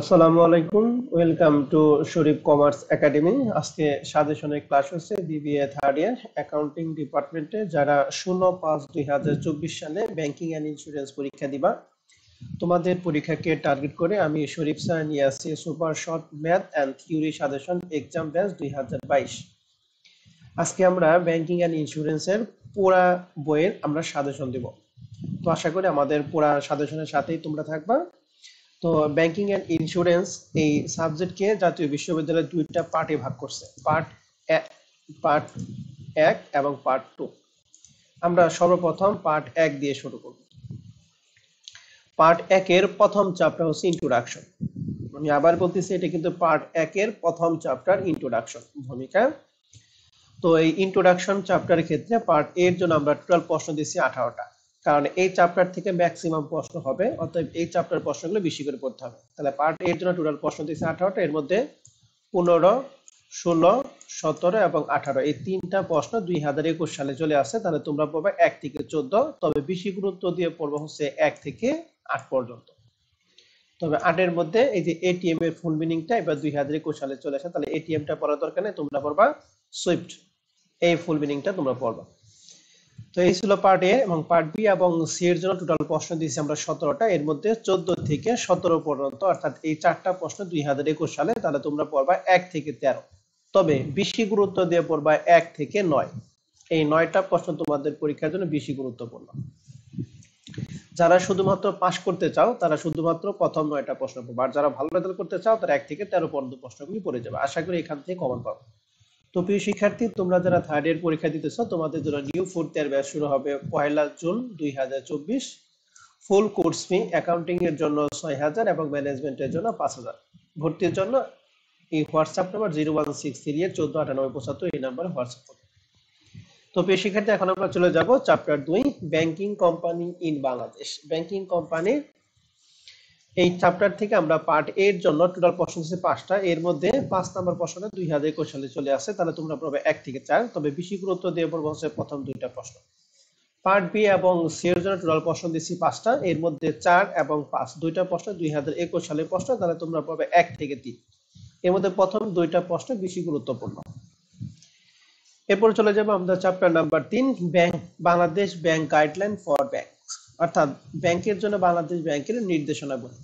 আসসালামু আলাইকুম welcome to Sharif commerce academy আজকে সাজেশনের ক্লাস হচ্ছে বিবিএ থার্ড ইয়ার অ্যাকাউন্টিং ডিপার্টমেন্টে যারা শূন্য পাঁচ দুই হাজার চব্বিশ সালে ব্যাংকিং অ্যান্ড ইন্স্যুরেন্স পরীক্ষা দিবা তোমাদের পরীক্ষাকে টার্গেট করে আমি শরীফ স্যার নিয়ে আসছি super short math and theory suggestion exam batch দুই হাজার বাইশ আজকে আমরা ব্যাংকিং অ্যান্ড ইন্স্যুরেন্সের পুরা বইয়ের আমরা সাজেশন দেব তো আশা করি আমাদের পুরা সাজেশনের সাথেই তোমরা থাকবা তো ব্যাংকিং এন্ড ইন্স্যুরেন্স এই সাবজেক্টকে জাতীয় বিশ্ববিদ্যালয় দুইটা পার্টে ভাগ করছে পার্ট পার্ট এক এবং পার্ট টু আমরা সর্বপ্রথম পার্ট এক দিয়ে শুরু করব পার্ট একের প্রথম চ্যাপ্টার হচ্ছে ইন্ট্রোডাকশন আমি আবার বলতেছি এটা কিন্তু পার্ট একের প্রথম চ্যাপ্টার ইন্ট্রোডাকশন ভূমিকা তো এই ইন্ট্রোডাকশন চ্যাপ্টারের ক্ষেত্রে পার্ট এর জন্য আমরা টুয়েলভ প্রশ্ন দিয়েছি আঠারোটা কারণ এই চ্যাপ্টার থেকে ম্যাক্সিমাম প্রশ্ন হবে অতএব এই চ্যাপ্টার প্রশ্নগুলো বেশি করে পড়তে হবে তাহলে পার্ট এর জন্য টোটাল প্রশ্ন দিয়েছে আঠারোটা এর মধ্যে পনেরো ষোলো সতেরো এবং আঠারো এই তিনটা প্রশ্ন দুই হাজার একুশ সালে চলে আসে তাহলে তোমরা পড়বে এক থেকে চোদ্দ তবে বেশি গুরুত্ব দিয়ে পড়বে হচ্ছে এক থেকে আট পর্যন্ত তবে আটের মধ্যে এই যে এটিএম এর ফুল মিনিংটা এবার দুই হাজার একুশ সালে চলে আসে তাহলে এটিএমটা পড়ার দরকার নেই তোমরা পড়বা সুইফট এই ফুল মিনিংটা তোমরা পড়বা তো এই ছিল পার্ট এ এবং পার্ট বি এবং সি এর জন্য টোটাল প্রশ্ন দিয়েছি আমরা সতেরোটা এর মধ্যে চোদ্দ থেকে সতেরো পর্যন্ত অর্থাৎ এই চারটা প্রশ্ন দুই হাজার একুশ সালে তাহলে তোমরা পড়বা এক থেকে তেরো তবে বেশি গুরুত্ব দিয়ে পড়বা এক থেকে নয় এই নয়টা প্রশ্ন তোমাদের পরীক্ষার জন্য বেশি গুরুত্বপূর্ণ যারা শুধুমাত্র পাস করতে চাও তারা শুধুমাত্র প্রথম নয়টা প্রশ্ন পড়বে আর যারা ভালো রেজাল্ট করতে চাও তারা এক থেকে তেরো পর্যন্ত প্রশ্নগুলি পড়ে যাবে আশা করি এখান থেকে কমন পাবো তো প্রিয় শিক্ষার্থী তোমরা যারা থার্ড ইয়ার পরীক্ষা দিতেছ তোমাদের জন্য নিউ ফোর্থ ইয়ার ব্যাচ শুরু হবে পয়লা জুন দুই ফুল কোর্স ফি অ্যাকাউন্টিং এর জন্য ছয় হাজার এবং ম্যানেজমেন্টের জন্য পাঁচ হাজার ভর্তির জন্য এই WhatsApp number zero one six three এর চোদ্দ আটানব্বই পঁচাত্তর এই নাম্বারে হোয়াটসঅ্যাপ তো প্রিয় শিক্ষার্থী এখন আমরা চলে যাব চ্যাপ্টার দুই banking company in Bangladesh banking কোম্পানির এই চ্যাপ্টার থেকে আমরা পার্ট এর জন্য টোটাল প্রশ্ন হচ্ছে পাঁচটা এর মধ্যে পাঁচ নাম্বার প্রশ্নটা দুই হাজার একুশ সালে চলে আসে তাহলে তোমরা পড়বে এক থেকে চার তবে বেশি গুরুত্ব দিয়ে পড়বো হচ্ছে প্রথম দুইটা প্রশ্ন পার্ট বি এবং সি এর জন্য টোটাল প্রশ্ন দিচ্ছি পাঁচটা এর মধ্যে চার এবং পাঁচ দুইটা প্রশ্ন দুই হাজার একুশ সালের প্রশ্ন তাহলে তোমরা পড়বে এক থেকে তিন এর মধ্যে প্রথম দুইটা প্রশ্ন বেশি গুরুত্বপূর্ণ এরপর চলে যাবো আমাদের চ্যাপ্টার নাম্বার তিন bank Bangladesh bank guideline for bank অর্থাৎ ব্যাংকের জন্য বাংলাদেশ ব্যাংকের নির্দেশনা বই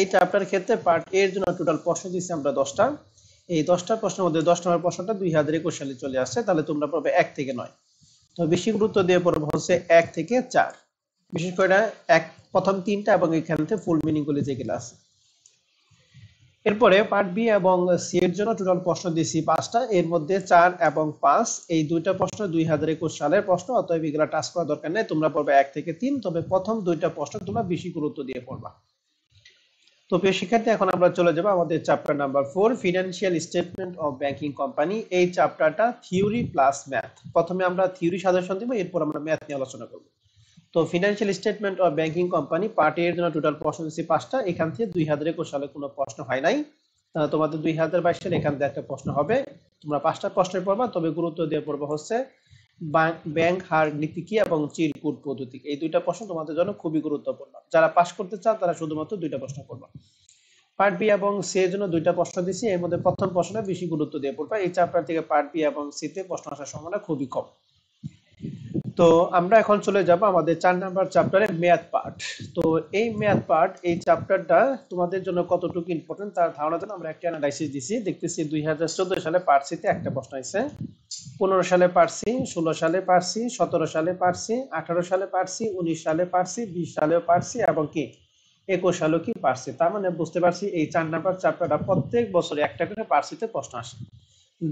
এইটা আপনার ক্ষেত্রে পার্ট এর জন্য টোটাল প্রশ্ন দিয়েছি আমরা দশটা এই দশটা প্রশ্নের মধ্যে দশ নম্বর প্রশ্নটা দুই হাজার একুশ সালে চলে আসছে তাহলে তোমরা পড়বে এক থেকে নয় তো বেশি গুরুত্ব দিয়ে পড়বে হচ্ছে এক থেকে চার বিশেষ করে এক প্রথম তিনটা এবং এখান থেকে ফুল মিনিংগুলি যেগুলো আছে এরপরে পার্ট বি এবং সি এর জন্য টোটাল প্রশ্ন দিয়েছি পাঁচটা এর মধ্যে চার এবং পাঁচ এই দুইটা প্রশ্ন দুই হাজার একুশ সালের প্রশ্ন অতএব এগুলো টাচ করার দরকার নেই তোমরা পড়বে এক থেকে তিন তবে প্রথম দুইটা প্রশ্ন তোমরা বেশি গুরুত্ব দিয়ে পড়বা তো প্রিয় শিক্ষার্থী এখন আমরা চলে যাবো আমাদের chapter number four financial statement of banking company এই চ্যাপ্টারটা থিওরি প্লাস ম্যাথ প্রথমে আমরা থিওরি সাজেশন দিব এরপর আমরা ম্যাথ নিয়ে আলোচনা করবো তো financial statement of banking company part এর জন্য টোটাল প্রশ্ন দিচ্ছি পাঁচটা এখান থেকে দুই হাজার একুশ সালে কোনো প্রশ্ন হয় নাই তোমাদের দুই হাজার বাইশ সালে এখান থেকে একটা প্রশ্ন হবে তোমরা পাঁচটা প্রশ্নের পড়বা তবে গুরুত্ব দিয়ে পড়বা হচ্ছে ব্যাংক হার নীতি কি এবং চিরকুট পদ্ধতি এই দুইটা প্রশ্ন তোমাদের জন্য খুবই গুরুত্বপূর্ণ যারা পাশ করতে চান তারা শুধুমাত্র দুইটা প্রশ্ন করবে পার্ট বি এবং সি এর জন্য দুইটা প্রশ্ন দিছি এর মধ্যে প্রথম প্রশ্নে বেশি গুরুত্ব দিয়ে পড়বা এই চ্যাপ্টার থেকে পার্ট বি এবং সি তে প্রশ্ন আসার সম্ভাবনা খুবই কম তো আমরা এখন চলে যাব আমাদের চার নাম্বার চ্যাপ্টারে মেয়াদ পার্ট তো এই মেয়াদ পার্ট এই চ্যাপ্টারটা তোমাদের জন্য কতটুকু ইম্পর্টেন্ট তার ধারণা জন্য আমরা একটা অ্যানালাইসিস দিছি দেখতেছি দুই হাজার চোদ্দ সালে পার্সিতে একটা প্রশ্ন আছে পনেরো সালে পার্সি ষোলো সালে পার্সি সতেরো সালে পার্সি আঠারো সালে পার্সি উনিশ সালে পার্সি বিশ সালেও পার্সি এবং কি একুশ সালেও কি পার্সি তার মানে বুঝতে পারছি এই চার নাম্বার চ্যাপ্টারটা প্রত্যেক বছরে একটা করে পার্সিতে প্রশ্ন আসে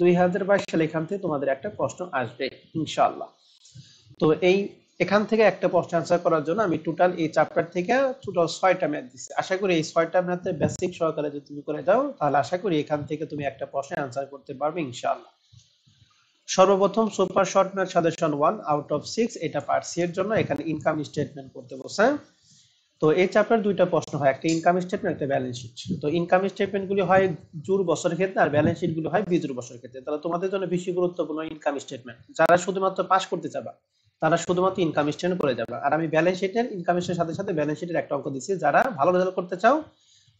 দুই হাজার বাইশ সালে এখান থেকে তোমাদের একটা প্রশ্ন আসবে ইনশাল্লাহ তো এই এখান থেকে একটা প্রশ্ন আনসার করার জন্য আমি টোটাল এই চ্যাপ্টার থেকে টোটাল ছয়টা ম্যাথ দিচ্ছি আশা করি এই ছয়টা ম্যাথে বেসিক সহকারে যদি তুমি করে যাও তাহলে আশা করি এখান থেকে তুমি একটা প্রশ্নের আনসার করতে পারবে ইনশাআল্লাহ সর্বপ্রথম super short math suggestion one out of six এটা পার্ট সি এর জন্য এখানে ইনকাম স্টেটমেন্ট করতে বসে তো এই চ্যাপ্টার দুইটা প্রশ্ন হয় একটা ইনকাম স্টেটমেন্ট একটা ব্যালেন্স শিট তো ইনকাম স্টেটমেন্ট স্টেটমেন্টগুলি হয় জুর বছর ক্ষেত্রে আর ব্যালেন্স শিটগুলি হয় বিজুর বছর ক্ষেত্রে তাহলে তোমাদের জন্য বেশি গুরুত্বপূর্ণ ইনকাম স্টেটমেন্ট যারা শুধুমাত্র পাস করতে চাবা তারা শুধুমাত্র ইনকাম স্টেটমেন্ট করে যাবে আর আমি ব্যালেন্স শিটের ইনকাম স্টেটের সাথে সাথে ব্যালেন্স শিটের একটা অঙ্ক দিচ্ছি যারা ভালো রেজাল্ট করতে চাও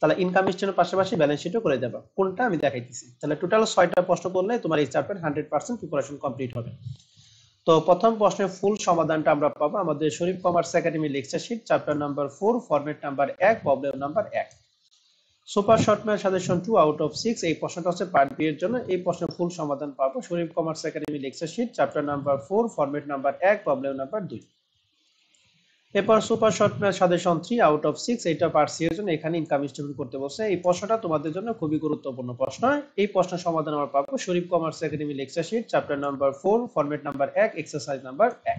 তাহলে ইনকাম স্টেটের পাশাপাশি ব্যালেন্স শিটও করে যাবে কোনটা আমি দেখাইতেছি তাহলে টোটাল ছয়টা প্রশ্ন করলে তোমার এই chapter hundred percent preparation complete হবে তো প্রথম প্রশ্নের ফুল সমাধানটা আমরা পাবো আমাদের Sharif commerce academy lecture sheet chapter number four format number এক প্রবলেম নাম্বার এক super man suggestion two out of six এই প্রশ্নটা হচ্ছে পার্ট বি এর জন্য এই প্রশ্নের ফুল সমাধান পাবো Sharif commerce academy lecture sheet chapter number four format number এক প্রবলেম নাম্বার দুই এরপর super man suggestion three out of six এটা পার্ট সি এর জন্য এখানে ইনকাম স্টেটমেন্ট করতে বসে এই প্রশ্নটা তোমাদের জন্য খুবই গুরুত্বপূর্ণ প্রশ্ন এই প্রশ্ন সমাধান আমরা পাবো Sharif commerce academy lecture sheet chapter number four format number এক এক্সারসাইজ নাম্বার এক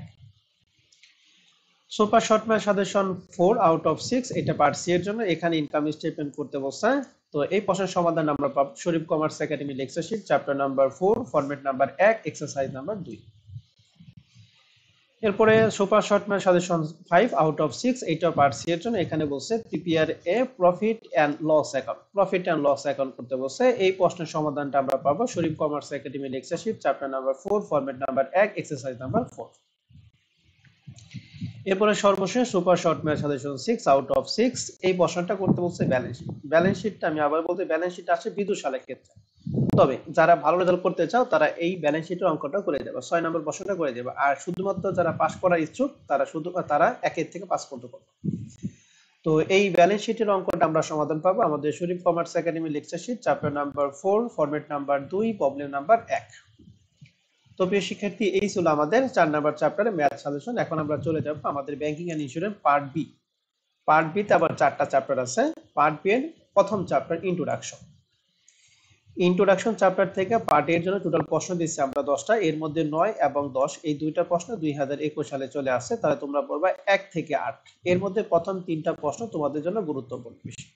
super short man suggestion four out of six এটা পার্ট সি এর জন্য এখানে ইনকাম স্টেটমেন্ট করতে বসছে তো এই প্রশ্নের সমাধান আমরা পাব Sharif commerce academy lecture sheet chapter number four format number এক এক্সারসাইজ নাম্বার দুই এরপরে super short man suggestion five out of six এইটা পার্ট সি এর জন্য এখানে বলছে টিপিআর এ profit and loss account profit and loss account করতে বলছে এই প্রশ্নের সমাধানটা আমরা পাবো Sharif commerce academy lecture sheet chapter number four format number এক এক্সারসাইজ নাম্বার ফোর এরপরে সর্বশেষ super short match suggestion six out of six এই প্রশ্নটা করতে বলছে ব্যালেন্স শিট ব্যালেন্স শিটটা আমি আবার বলতে ব্যালেন্স শিট আসে বিদ্যুৎ সালের ক্ষেত্রে তবে যারা ভালো রেজাল্ট করতে চাও তারা এই ব্যালেন্স শিটের অঙ্কটা করে দেবে ছয় নম্বর প্রশ্নটা করে দেবে আর শুধুমাত্র যারা পাস করার ইচ্ছুক তারা শুধু তারা একের থেকে পাস করতে পারবে তো এই ব্যালেন্স শিটের অঙ্কটা আমরা সমাধান পাবো আমাদের Sharif commerce academy lecture sheet chapter number four format number দুই প্রবলেম নাম্বার এক তো প্রিয় শিক্ষার্থী এই ছিল আমাদের চার নাম্বার চ্যাপ্টারে ম্যাথ সলিউশন এখন আমরা চলে যাব আমাদের banking and insurance part B part বিতে আবার চারটা চ্যাপ্টার আছে পার্ট বি এর প্রথম চ্যাপ্টার ইন্ট্রোডাকশন ইন্ট্রোডাকশন চ্যাপ্টার থেকে পার্ট এর জন্য টোটাল প্রশ্ন দিচ্ছি আমরা দশটা এর মধ্যে নয় এবং দশ এই দুইটা প্রশ্ন দুই সালে চলে আসছে তাহলে তোমরা পড়বা এক থেকে আট এর মধ্যে প্রথম তিনটা প্রশ্ন তোমাদের জন্য গুরুত্বপূর্ণ বিষয়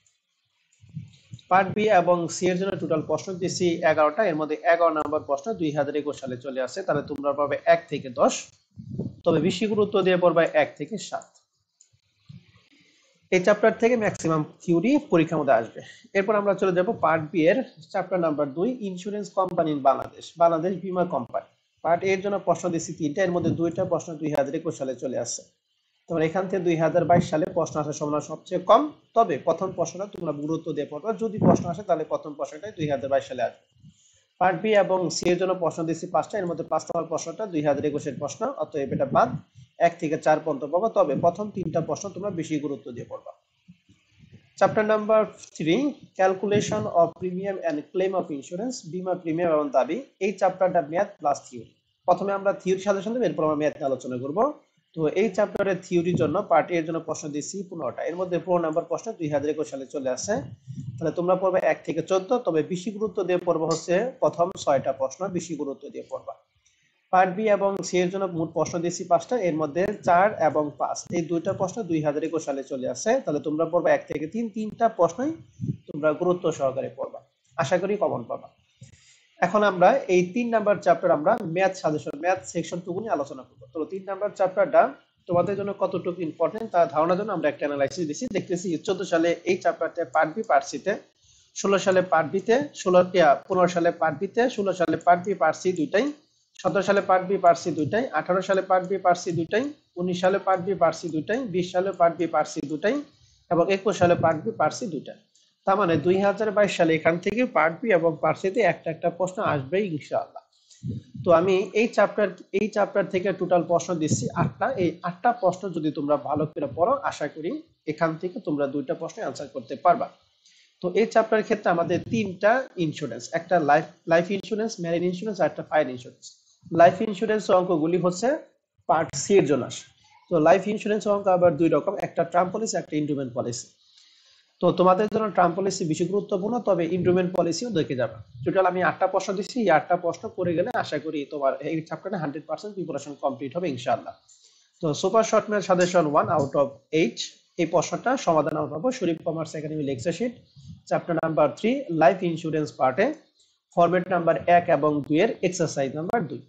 পার্ট বি এবং সি এর জন্য টোটাল প্রশ্ন দিয়েছি এগারোটা এর মধ্যে এগারো নম্বর প্রশ্ন দুই হাজার একুশ সালে চলে আসে তাহলে তোমরা পাবে এক থেকে দশ তবে বেশি গুরুত্ব দিয়ে পড়বে এক থেকে সাত এই চ্যাপ্টার থেকে ম্যাক্সিমাম থিওরি পরীক্ষার মধ্যে আসবে এরপর আমরা চলে যাব পার্ট বি এর চ্যাপ্টার নাম্বার দুই insurance company in Bangladesh Bangladesh বীমা কোম্পানি পার্ট এর জন্য প্রশ্ন দিয়েছি তিনটা এর মধ্যে দুইটা প্রশ্ন দুই হাজার একুশ সালে চলে আসে তোমার এখান থেকে দুই হাজার বাইশ সালে প্রশ্ন আসার সম্ভাবনা সবচেয়ে কম তবে প্রথম প্রশ্নটা তোমরা গুরুত্ব দিয়ে পড়বে যদি প্রশ্ন আসে তাহলে প্রথম প্রশ্নটাই দুই হাজার বাইশ সালে আসবে পার্ট বি এবং সি এর জন্য প্রশ্ন দিয়েছি পাঁচটা এর মধ্যে পাঁচটা হওয়ার প্রশ্নটা দুই হাজার একুশের প্রশ্ন অতএব এটা বাদ এক থেকে চার পর্যন্ত পাবো তবে প্রথম তিনটা প্রশ্ন তোমরা বেশি গুরুত্ব দিয়ে পড়বা chapter number three calculation of premium and claim of insurance বিমা প্রিমিয়াম এবং দাবি এই চ্যাপ্টারটা ম্যাথ প্লাস থিওরি প্রথমে আমরা থিওরি সাথে সাথে এরপর আমরা ম্যাথ আলোচনা করবো তো এই চ্যাপ্টারের থিওরির জন্য পার্ট এর জন্য প্রশ্ন দিয়েছি পনেরোটা এর মধ্যে পনেরো নম্বর প্রশ্ন দুই হাজার একুশ সালে চলে আসে তাহলে তোমরা পড়বে এক থেকে চোদ্দ তবে বেশি গুরুত্ব দিয়ে পড়বা হচ্ছে প্রথম ছয়টা প্রশ্ন বেশি গুরুত্ব দিয়ে পড়বা পার্ট বি এবং সি এর জন্য মোট প্রশ্ন দিয়েছি পাঁচটা এর মধ্যে চার এবং পাঁচ এই দুইটা প্রশ্ন দুই হাজার একুশ সালে চলে আসে তাহলে তোমরা পড়বে এক থেকে তিন তিনটা প্রশ্নই তোমরা গুরুত্ব সহকারে পড়বা আশা করি কমন পাবা এখন আমরা এই তিন নাম্বার চ্যাপ্টার আমরা ম্যাথ সাজেশন ম্যাথ সেকশনটুকু নিয়ে আলোচনা করবো তো তিন নাম্বার চ্যাপ্টারটা তোমাদের জন্য কতটুকু ইম্পর্টেন্ট তার ধারণার জন্য আমরা একটা অ্যানালাইসিস দিচ্ছি দেখতেছি চোদ্দ সালে এই চ্যাপ্টারটা পার্ট বি পার্ট সিতে ষোলো সালে পার্ট বিতে ষোলো পনেরো সালে পার্ট বিতে ষোলো সালে পার্ট বি পার্ট সি দুইটাই সতেরো সালে পার্ট বি পার্ট সি দুইটাই আঠারো সালে পার্ট বি পার্ট সি দুইটাই উনিশ সালে পার্ট বি পার্ট সি দুইটাই বিশ সালে পার্ট বি পার্ট সি দুইটাই এবং একুশ সালে পার্ট বি পার্ট সি দুইটাই তার মানে দুই হাজার বাইশ সালে এখান থেকে পার্ট বি এবং পার্ট সিতে একটা একটা প্রশ্ন আসবে ইনশাআল্লাহ তো আমি এই চ্যাপ্টার এই চ্যাপ্টার থেকে টোটাল প্রশ্ন দিচ্ছি আটটা এই আটটা প্রশ্ন যদি তোমরা ভালো করে পড়ো আশা করি এখান থেকে তোমরা দুইটা প্রশ্ন আনসার করতে পারবা তো এই চ্যাপ্টার ক্ষেত্রে আমাদের তিনটা ইন্স্যুরেন্স একটা life life insurance married insurance আর একটা ফায়ার ইন্স্যুরেন্স লাইফ ইন্স্যুরেন্স অঙ্কগুলি হচ্ছে পার্ট সি এর জন্য তো লাইফ ইন্স্যুরেন্স অঙ্ক আবার দুই রকম একটা ট্রাম পলিসি একটা ইন্ডুমেন্ট পলিসি তো তোমাদের জন্য ট্রাম্প পলিসি বেশি গুরুত্বপূর্ণ তবে ইমপ্রুভমেন্ট পলিসিও দেখে যাবে টোটাল আমি আটটা প্রশ্ন দিচ্ছি এই আটটা প্রশ্ন করে গেলে আশা করি তোমার এই চ্যাপ্টারে হান্ড্রেড পার্সেন্ট প্রিপারেশন কমপ্লিট হবে ইনশাল্লাহ তো super short mail suggestion one out of eight এই প্রশ্নটা সমাধান আমরা পাবো Sharif commerce academy lecture sheet chapter number three life insurance পার্টে ফরমেট নাম্বার এক এবং দুই এর এক্সারসাইজ নাম্বার দুই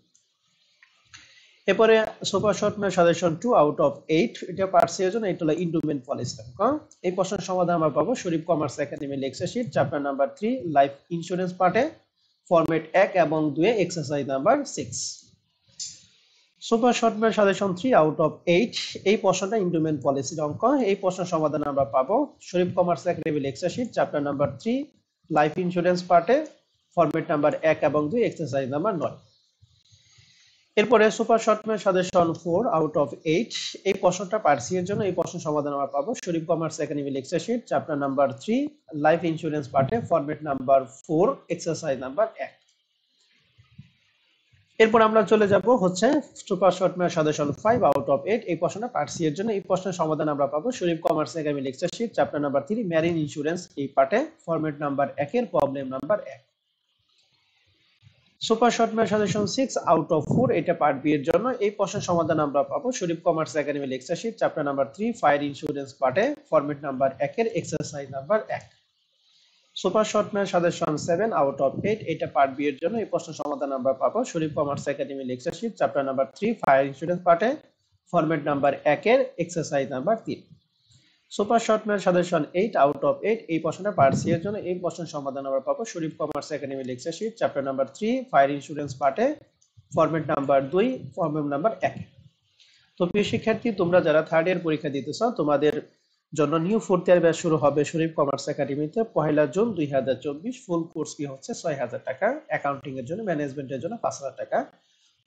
এরপরে super short man suggestion two out of eight এটা পার্সি জন্য এটা হলো ইন্ডুমেন্ট পলিসি এই প্রশ্ন সমাধান আমরা পাবো Sharif commerce academy lecture sheet chapter number three life insurance পার্টে ফরম্যাট এক এবং দুয়ে exercise number six super short man suggestion three out of eight এই প্রশ্নটা ইন্ডুমেন্ট পলিসির অঙ্ক এই প্রশ্নের সমাধান আমরা পাবো Sharif commerce academy lecture sheet chapter number three life insurance পার্টে ফরম্যাট নাম্বার এক এবং দুই এক্সারসাইজ নাম্বার নয় এরপরে super short man suggestion four out of eight এই প্রশ্নটা পার্সিয়ের জন্য এই প্রশ্ন সমাধান আমরা পাবো Sharif commerce academy lecture sheet chapter number three life insurance পার্টে format number four exercise number এক এরপর আমরা চলে যাব হচ্ছে super short short man suggestion five out of eight এই প্রশ্নটা পার্সিয়ের জন্য এই প্রশ্নের সমাধান আমরা পাবো Sharif commerce academy lecture sheet chapter number three marine insurance এই পার্টে ফরম্যাট নাম্বার একের প্রবলেম নাম্বার এক super short math suggestion six out of four এটা পার্ট বি এর জন্য এই প্রশ্নের সমাধান আমরা পাবো Sharif commerce academy lecture sheet chapter number three fire insurance পার্টে ফরম্যাট নাম্বার একের এক্সারসাইজ নাম্বার এক super short math suggestion seven out of eight এটা পার্ট বি এর জন্য এই প্রশ্নের সমাধান আমরা পাবো Sharif commerce academy lecture sheet chapter number three fire insurance পার্টে ফরম্যাট নাম্বার একের এক্সারসাইজ নাম্বার তিন super short man suggestion eight out of eight এই প্রশ্নটা পার্ট সি এর জন্য এই প্রশ্ন সমাধান আমরা পাবো Sharif commerce academy lecture sheet chapter number three fire insurance পার্টে ফরম্যাট নাম্বার দুই ফরম্যাট নাম্বার এক তো প্রিয় শিক্ষার্থী তোমরা যারা থার্ড ইয়ার পরীক্ষা দিতেছ তোমাদের জন্য নিউ ফোর্থ ইয়ার ব্যাচ শুরু হবে শরীফ কমার্স একাডেমিতে পহেলা জুন দুই হাজার চব্বিশ ফুল কোর্স কি হচ্ছে ছয় হাজার টাকা অ্যাকাউন্টিং এর জন্য ম্যানেজমেন্টের জন্য পাঁচ হাজার টাকা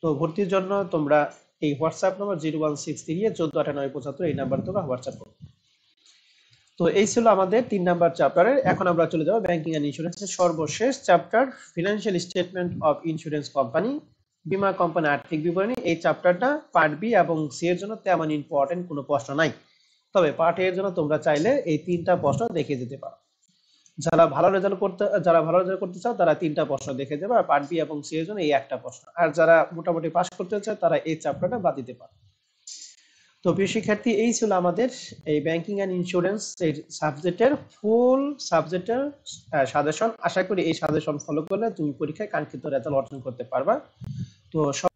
তো ভর্তির জন্য তোমরা এই WhatsApp number zero one six three চোদ্দো আটানব্বই পঁচাত্তর এই নাম্বার তোমরা হোয়াটসঅ্যাপ করো তো এই ছিল আমাদের তিন নাম্বার চ্যাপ্টারে এখন আমরা চলে যাব ব্যাংকিং অ্যান্ড ইন্স্যুরেন্সের সর্বশেষ chapter financial statement of insurance company বিমা কোম্পানি আর্থিক বিবরণী এই চ্যাপ্টারটা পার্ট বি এবং সি এর জন্য তেমন ইম্পর্টেন্ট কোনো প্রশ্ন নাই তবে পার্ট এর জন্য তোমরা চাইলে এই তিনটা প্রশ্ন দেখে যেতে পারো যারা ভালো রেজাল্ট করতে যারা ভালো রেজাল্ট করতে চাও তারা তিনটা প্রশ্ন দেখে দেবে আর পার্ট বি এবং সি এর জন্য এই একটা প্রশ্ন আর যারা মোটামুটি পাস করতে চায় তারা এই চ্যাপ্টারটা বাদ দিতে পারে তো প্রিয় শিক্ষার্থী এই ছিল আমাদের এই ব্যাংকিং অ্যান্ড ইন্স্যুরেন্স এই সাবজেক্টের ফুল সাবজেক্টের সাজেশন আশা করি এই সাজেশন ফলো করলে তুমি পরীক্ষায় কাঙ্ক্ষিত রেজাল্ট অর্জন করতে পারবা তো